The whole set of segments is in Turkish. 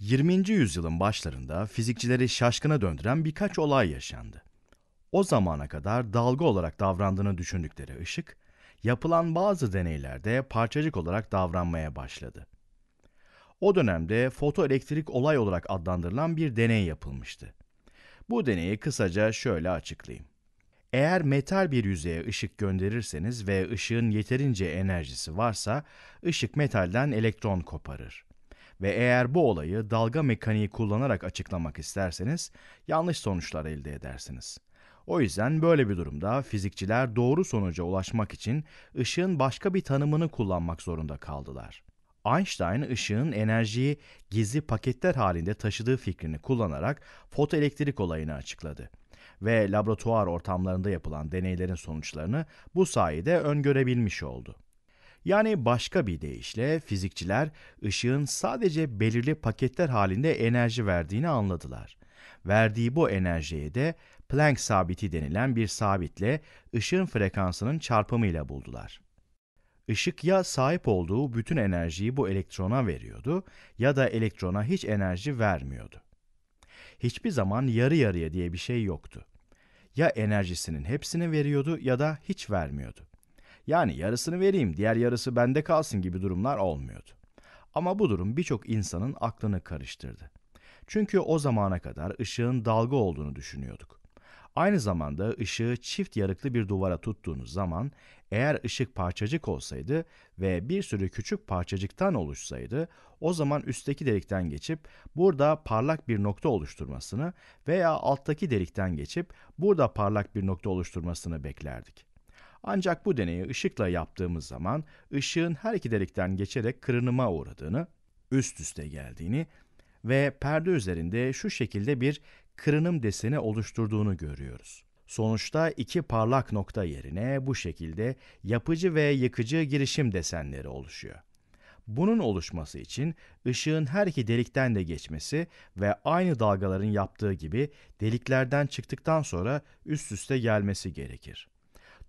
20. yüzyılın başlarında fizikçileri şaşkına döndüren birkaç olay yaşandı. O zamana kadar dalga olarak davrandığını düşündükleri ışık, yapılan bazı deneylerde parçacık olarak davranmaya başladı. O dönemde fotoelektrik olay olarak adlandırılan bir deney yapılmıştı. Bu deneyi kısaca şöyle açıklayayım. Eğer metal bir yüzeye ışık gönderirseniz ve ışığın yeterince enerjisi varsa, ışık metalden elektron koparır ve eğer bu olayı dalga mekaniği kullanarak açıklamak isterseniz yanlış sonuçlar elde edersiniz. O yüzden böyle bir durumda fizikçiler doğru sonuca ulaşmak için ışığın başka bir tanımını kullanmak zorunda kaldılar. Einstein ışığın enerjiyi gizli paketler halinde taşıdığı fikrini kullanarak fotoelektrik olayını açıkladı ve laboratuvar ortamlarında yapılan deneylerin sonuçlarını bu sayede öngörebilmiş oldu. Yani başka bir deyişle fizikçiler ışığın sadece belirli paketler halinde enerji verdiğini anladılar. Verdiği bu enerjiye de Planck sabiti denilen bir sabitle ışığın frekansının çarpımıyla buldular. Işık ya sahip olduğu bütün enerjiyi bu elektrona veriyordu ya da elektrona hiç enerji vermiyordu. Hiçbir zaman yarı yarıya diye bir şey yoktu. Ya enerjisinin hepsini veriyordu ya da hiç vermiyordu. Yani yarısını vereyim, diğer yarısı bende kalsın gibi durumlar olmuyordu. Ama bu durum birçok insanın aklını karıştırdı. Çünkü o zamana kadar ışığın dalga olduğunu düşünüyorduk. Aynı zamanda ışığı çift yarıklı bir duvara tuttuğunuz zaman eğer ışık parçacık olsaydı ve bir sürü küçük parçacıktan oluşsaydı o zaman üstteki delikten geçip burada parlak bir nokta oluşturmasını veya alttaki delikten geçip burada parlak bir nokta oluşturmasını beklerdik. Ancak bu deneyi ışıkla yaptığımız zaman ışığın her iki delikten geçerek kırınıma uğradığını, üst üste geldiğini ve perde üzerinde şu şekilde bir kırınım deseni oluşturduğunu görüyoruz. Sonuçta iki parlak nokta yerine bu şekilde yapıcı ve yıkıcı girişim desenleri oluşuyor. Bunun oluşması için ışığın her iki delikten de geçmesi ve aynı dalgaların yaptığı gibi deliklerden çıktıktan sonra üst üste gelmesi gerekir.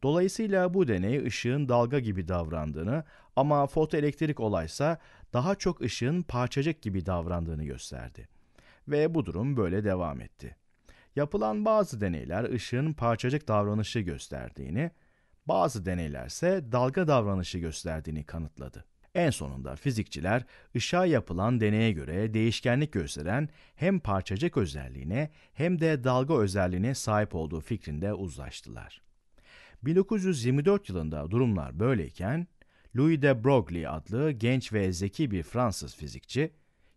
Dolayısıyla bu deney ışığın dalga gibi davrandığını ama fotoelektrik olaysa daha çok ışığın parçacık gibi davrandığını gösterdi. Ve bu durum böyle devam etti. Yapılan bazı deneyler ışığın parçacık davranışı gösterdiğini, bazı deneylerse dalga davranışı gösterdiğini kanıtladı. En sonunda fizikçiler ışığa yapılan deneye göre değişkenlik gösteren hem parçacık özelliğine hem de dalga özelliğine sahip olduğu fikrinde uzlaştılar. 1924 yılında durumlar böyleyken Louis de Broglie adlı genç ve zeki bir Fransız fizikçi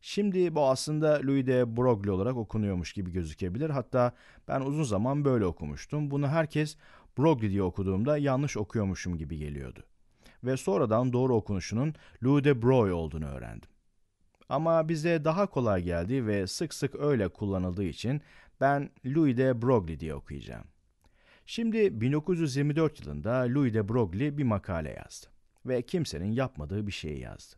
Şimdi bu aslında Louis de Broglie olarak okunuyormuş gibi gözükebilir. Hatta ben uzun zaman böyle okumuştum. Bunu herkes Broglie diye okuduğumda yanlış okuyormuşum gibi geliyordu. Ve sonradan doğru okunuşunun Louis de Broglie olduğunu öğrendim. Ama bize daha kolay geldi ve sık sık öyle kullanıldığı için ben Louis de Broglie diye okuyacağım. Şimdi 1924 yılında Louis de Broglie bir makale yazdı ve kimsenin yapmadığı bir şeyi yazdı.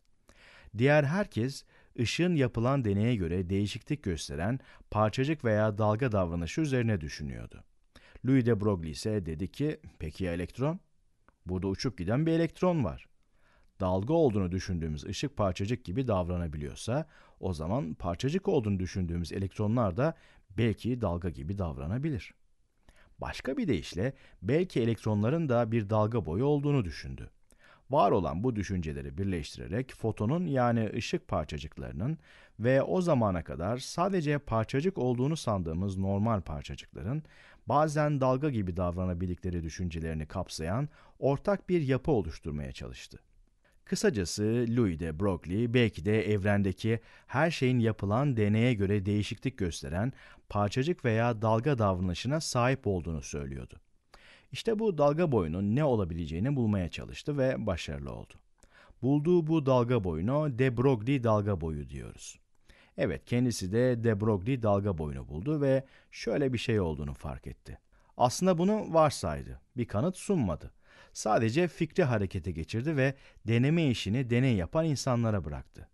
Diğer herkes ışığın yapılan deneye göre değişiklik gösteren parçacık veya dalga davranışı üzerine düşünüyordu. Louis de Broglie ise dedi ki, peki ya elektron? Burada uçup giden bir elektron var. Dalga olduğunu düşündüğümüz ışık parçacık gibi davranabiliyorsa, o zaman parçacık olduğunu düşündüğümüz elektronlar da belki dalga gibi davranabilir.'' Başka bir deyişle belki elektronların da bir dalga boyu olduğunu düşündü. Var olan bu düşünceleri birleştirerek fotonun yani ışık parçacıklarının ve o zamana kadar sadece parçacık olduğunu sandığımız normal parçacıkların bazen dalga gibi davranabildikleri düşüncelerini kapsayan ortak bir yapı oluşturmaya çalıştı. Kısacası Louis de Broglie belki de evrendeki her şeyin yapılan deneye göre değişiklik gösteren parçacık veya dalga davranışına sahip olduğunu söylüyordu. İşte bu dalga boyunun ne olabileceğini bulmaya çalıştı ve başarılı oldu. Bulduğu bu dalga boyunu de Broglie dalga boyu diyoruz. Evet kendisi de de Broglie dalga boyunu buldu ve şöyle bir şey olduğunu fark etti. Aslında bunu varsaydı, bir kanıt sunmadı Sadece fikri harekete geçirdi ve deneme işini deney yapan insanlara bıraktı.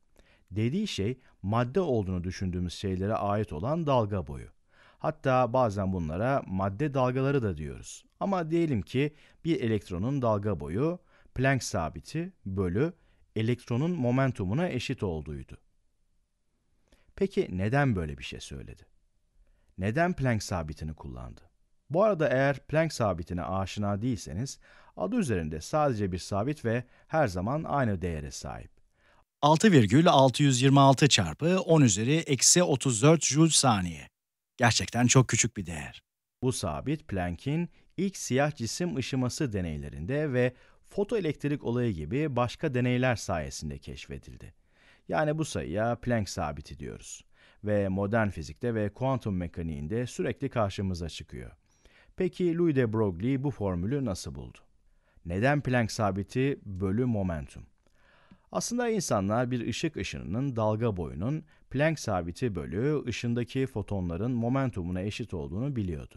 Dediği şey madde olduğunu düşündüğümüz şeylere ait olan dalga boyu. Hatta bazen bunlara madde dalgaları da diyoruz. Ama diyelim ki bir elektronun dalga boyu Planck sabiti bölü elektronun momentumuna eşit olduğuydu. Peki neden böyle bir şey söyledi? Neden Planck sabitini kullandı? Bu arada eğer Planck sabitine aşina değilseniz, adı üzerinde sadece bir sabit ve her zaman aynı değere sahip. 6,626 çarpı 10 üzeri eksi 34 joule saniye. Gerçekten çok küçük bir değer. Bu sabit Planck'in ilk siyah cisim ışıması deneylerinde ve fotoelektrik olayı gibi başka deneyler sayesinde keşfedildi. Yani bu sayıya Planck sabiti diyoruz ve modern fizikte ve kuantum mekaniğinde sürekli karşımıza çıkıyor. Peki Louis de Broglie bu formülü nasıl buldu? Neden Planck sabiti bölü momentum? Aslında insanlar bir ışık ışınının dalga boyunun Planck sabiti bölü ışındaki fotonların momentumuna eşit olduğunu biliyordu.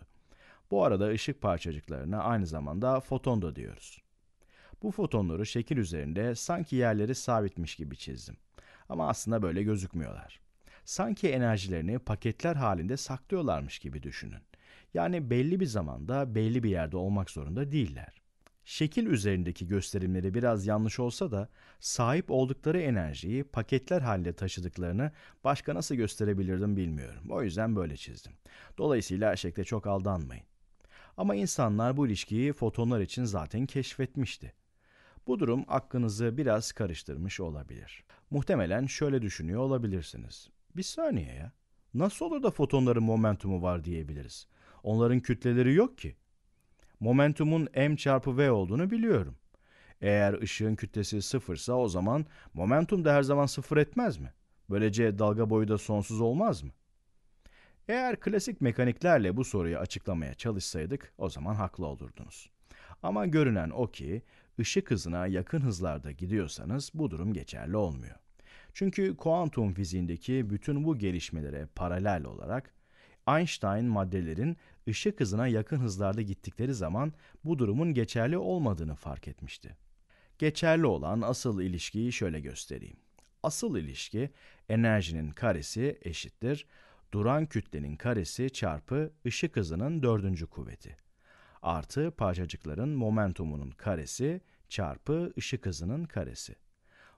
Bu arada ışık parçacıklarına aynı zamanda foton da diyoruz. Bu fotonları şekil üzerinde sanki yerleri sabitmiş gibi çizdim. Ama aslında böyle gözükmüyorlar. Sanki enerjilerini paketler halinde saklıyorlarmış gibi düşünün. Yani belli bir zamanda belli bir yerde olmak zorunda değiller. Şekil üzerindeki gösterimleri biraz yanlış olsa da sahip oldukları enerjiyi paketler halinde taşıdıklarını başka nasıl gösterebilirdim bilmiyorum. O yüzden böyle çizdim. Dolayısıyla şekle çok aldanmayın. Ama insanlar bu ilişkiyi fotonlar için zaten keşfetmişti. Bu durum aklınızı biraz karıştırmış olabilir. Muhtemelen şöyle düşünüyor olabilirsiniz. Bir saniye ya. Nasıl olur da fotonların momentumu var diyebiliriz. Onların kütleleri yok ki. Momentumun m çarpı v olduğunu biliyorum. Eğer ışığın kütlesi sıfırsa o zaman momentum da her zaman sıfır etmez mi? Böylece dalga boyu da sonsuz olmaz mı? Eğer klasik mekaniklerle bu soruyu açıklamaya çalışsaydık o zaman haklı olurdunuz. Ama görünen o ki ışık hızına yakın hızlarda gidiyorsanız bu durum geçerli olmuyor. Çünkü kuantum fiziğindeki bütün bu gelişmelere paralel olarak Einstein maddelerin ışık hızına yakın hızlarda gittikleri zaman bu durumun geçerli olmadığını fark etmişti. Geçerli olan asıl ilişkiyi şöyle göstereyim. Asıl ilişki enerjinin karesi eşittir duran kütlenin karesi çarpı ışık hızının dördüncü kuvveti artı parçacıkların momentumunun karesi çarpı ışık hızının karesi.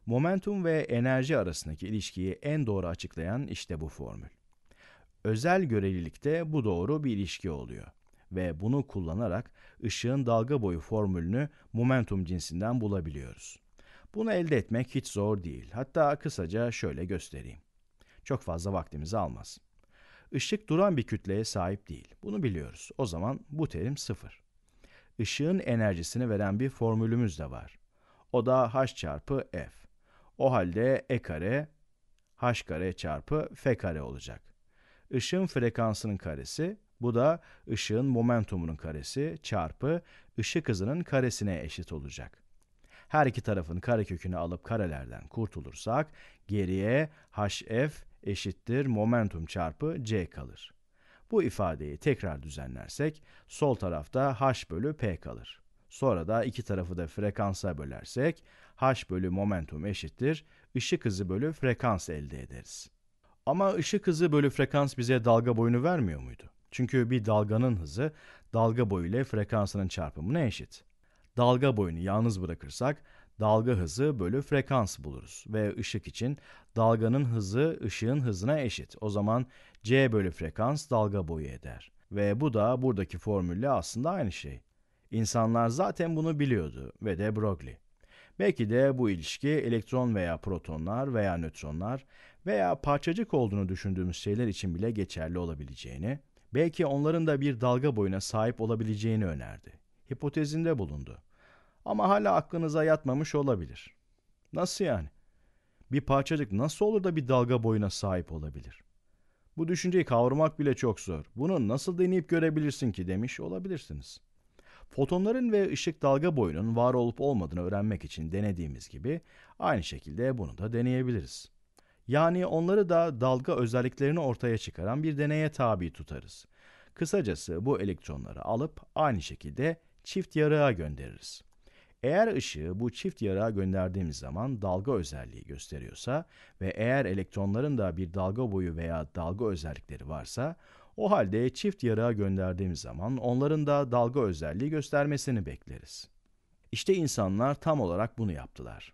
Momentum ve enerji arasındaki ilişkiyi en doğru açıklayan işte bu formül. Özel görelilikte bu doğru bir ilişki oluyor ve bunu kullanarak ışığın dalga boyu formülünü momentum cinsinden bulabiliyoruz. Bunu elde etmek hiç zor değil. Hatta kısaca şöyle göstereyim. Çok fazla vaktimizi almaz. Işık duran bir kütleye sahip değil. Bunu biliyoruz. O zaman bu terim sıfır. Işığın enerjisini veren bir formülümüz de var. O da h çarpı f. O halde e kare h kare çarpı f kare olacak ışığın frekansının karesi, bu da ışığın momentumunun karesi çarpı ışık hızının karesine eşit olacak. Her iki tarafın karekökünü alıp karelerden kurtulursak geriye hf eşittir momentum çarpı c kalır. Bu ifadeyi tekrar düzenlersek sol tarafta h bölü p kalır. Sonra da iki tarafı da frekansa bölersek h bölü momentum eşittir ışık hızı bölü frekans elde ederiz. Ama ışık hızı bölü frekans bize dalga boyunu vermiyor muydu? Çünkü bir dalganın hızı dalga boyu ile frekansının çarpımına eşit. Dalga boyunu yalnız bırakırsak dalga hızı bölü frekans buluruz ve ışık için dalganın hızı ışığın hızına eşit. O zaman c bölü frekans dalga boyu eder. Ve bu da buradaki formülle aslında aynı şey. İnsanlar zaten bunu biliyordu ve de Broglie. Belki de bu ilişki elektron veya protonlar veya nötronlar veya parçacık olduğunu düşündüğümüz şeyler için bile geçerli olabileceğini, belki onların da bir dalga boyuna sahip olabileceğini önerdi. Hipotezinde bulundu. Ama hala aklınıza yatmamış olabilir. Nasıl yani? Bir parçacık nasıl olur da bir dalga boyuna sahip olabilir? Bu düşünceyi kavramak bile çok zor. Bunu nasıl deneyip görebilirsin ki demiş olabilirsiniz. Fotonların ve ışık dalga boyunun var olup olmadığını öğrenmek için denediğimiz gibi aynı şekilde bunu da deneyebiliriz. Yani onları da dalga özelliklerini ortaya çıkaran bir deneye tabi tutarız. Kısacası bu elektronları alıp aynı şekilde çift yarığa göndeririz. Eğer ışığı bu çift yarığa gönderdiğimiz zaman dalga özelliği gösteriyorsa ve eğer elektronların da bir dalga boyu veya dalga özellikleri varsa o halde çift yarığa gönderdiğimiz zaman onların da dalga özelliği göstermesini bekleriz. İşte insanlar tam olarak bunu yaptılar.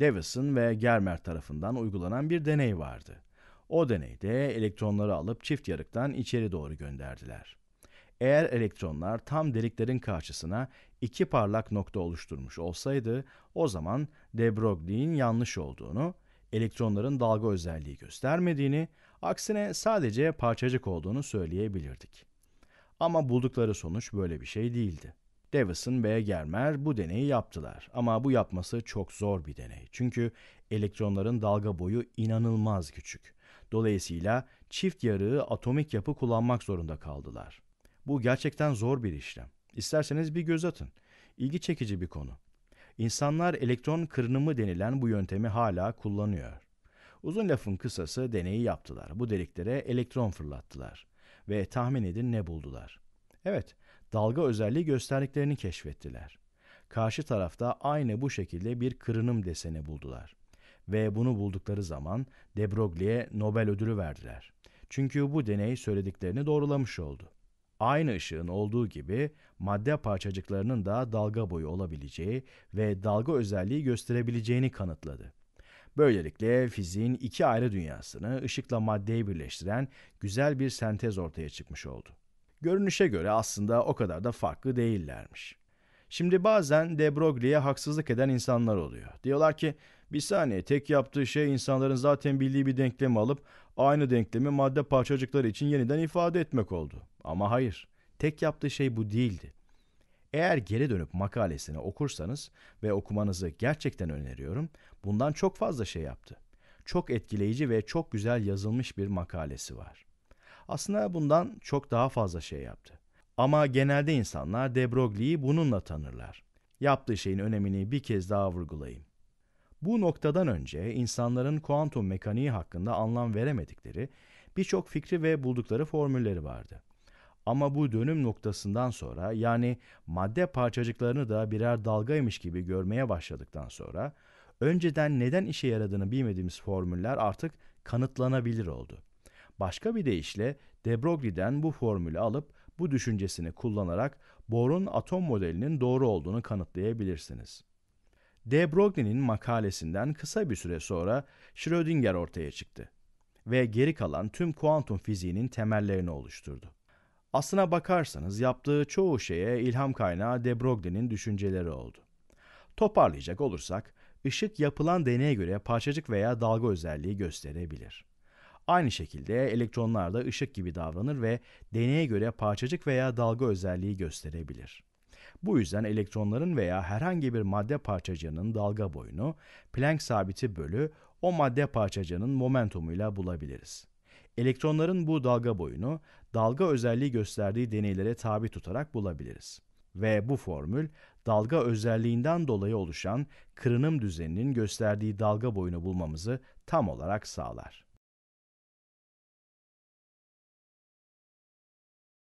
Davison ve Germer tarafından uygulanan bir deney vardı. O deneyde elektronları alıp çift yarıktan içeri doğru gönderdiler. Eğer elektronlar tam deliklerin karşısına iki parlak nokta oluşturmuş olsaydı, o zaman de Broglie'nin yanlış olduğunu, elektronların dalga özelliği göstermediğini, aksine sadece parçacık olduğunu söyleyebilirdik. Ama buldukları sonuç böyle bir şey değildi. Davison ve Germer bu deneyi yaptılar ama bu yapması çok zor bir deney. Çünkü elektronların dalga boyu inanılmaz küçük. Dolayısıyla çift yarığı atomik yapı kullanmak zorunda kaldılar. Bu gerçekten zor bir işlem. İsterseniz bir göz atın. İlgi çekici bir konu. İnsanlar elektron kırınımı denilen bu yöntemi hala kullanıyor. Uzun lafın kısası deneyi yaptılar. Bu deliklere elektron fırlattılar ve tahmin edin ne buldular? Evet, dalga özelliği gösterdiklerini keşfettiler. Karşı tarafta aynı bu şekilde bir kırınım deseni buldular. Ve bunu buldukları zaman de Broglie'ye Nobel ödülü verdiler. Çünkü bu deney söylediklerini doğrulamış oldu. Aynı ışığın olduğu gibi madde parçacıklarının da dalga boyu olabileceği ve dalga özelliği gösterebileceğini kanıtladı. Böylelikle fiziğin iki ayrı dünyasını ışıkla maddeyi birleştiren güzel bir sentez ortaya çıkmış oldu. Görünüşe göre aslında o kadar da farklı değillermiş. Şimdi bazen De Broglie'ye haksızlık eden insanlar oluyor. Diyorlar ki bir saniye tek yaptığı şey insanların zaten bildiği bir denklemi alıp aynı denklemi madde parçacıkları için yeniden ifade etmek oldu. Ama hayır tek yaptığı şey bu değildi. Eğer geri dönüp makalesini okursanız ve okumanızı gerçekten öneriyorum bundan çok fazla şey yaptı. Çok etkileyici ve çok güzel yazılmış bir makalesi var. Aslında bundan çok daha fazla şey yaptı. Ama genelde insanlar de Broglie'yi bununla tanırlar. Yaptığı şeyin önemini bir kez daha vurgulayayım. Bu noktadan önce insanların kuantum mekaniği hakkında anlam veremedikleri birçok fikri ve buldukları formülleri vardı. Ama bu dönüm noktasından sonra yani madde parçacıklarını da birer dalgaymış gibi görmeye başladıktan sonra önceden neden işe yaradığını bilmediğimiz formüller artık kanıtlanabilir oldu. Başka bir deyişle de Broglie'den bu formülü alıp bu düşüncesini kullanarak Bohr'un atom modelinin doğru olduğunu kanıtlayabilirsiniz. De Broglie'nin makalesinden kısa bir süre sonra Schrödinger ortaya çıktı ve geri kalan tüm kuantum fiziğinin temellerini oluşturdu. Aslına bakarsanız yaptığı çoğu şeye ilham kaynağı de Broglie'nin düşünceleri oldu. Toparlayacak olursak, ışık yapılan deneye göre parçacık veya dalga özelliği gösterebilir. Aynı şekilde elektronlar da ışık gibi davranır ve deneye göre parçacık veya dalga özelliği gösterebilir. Bu yüzden elektronların veya herhangi bir madde parçacığının dalga boyunu Planck sabiti bölü o madde parçacığının momentumuyla bulabiliriz. Elektronların bu dalga boyunu dalga özelliği gösterdiği deneylere tabi tutarak bulabiliriz. Ve bu formül dalga özelliğinden dolayı oluşan kırınım düzeninin gösterdiği dalga boyunu bulmamızı tam olarak sağlar.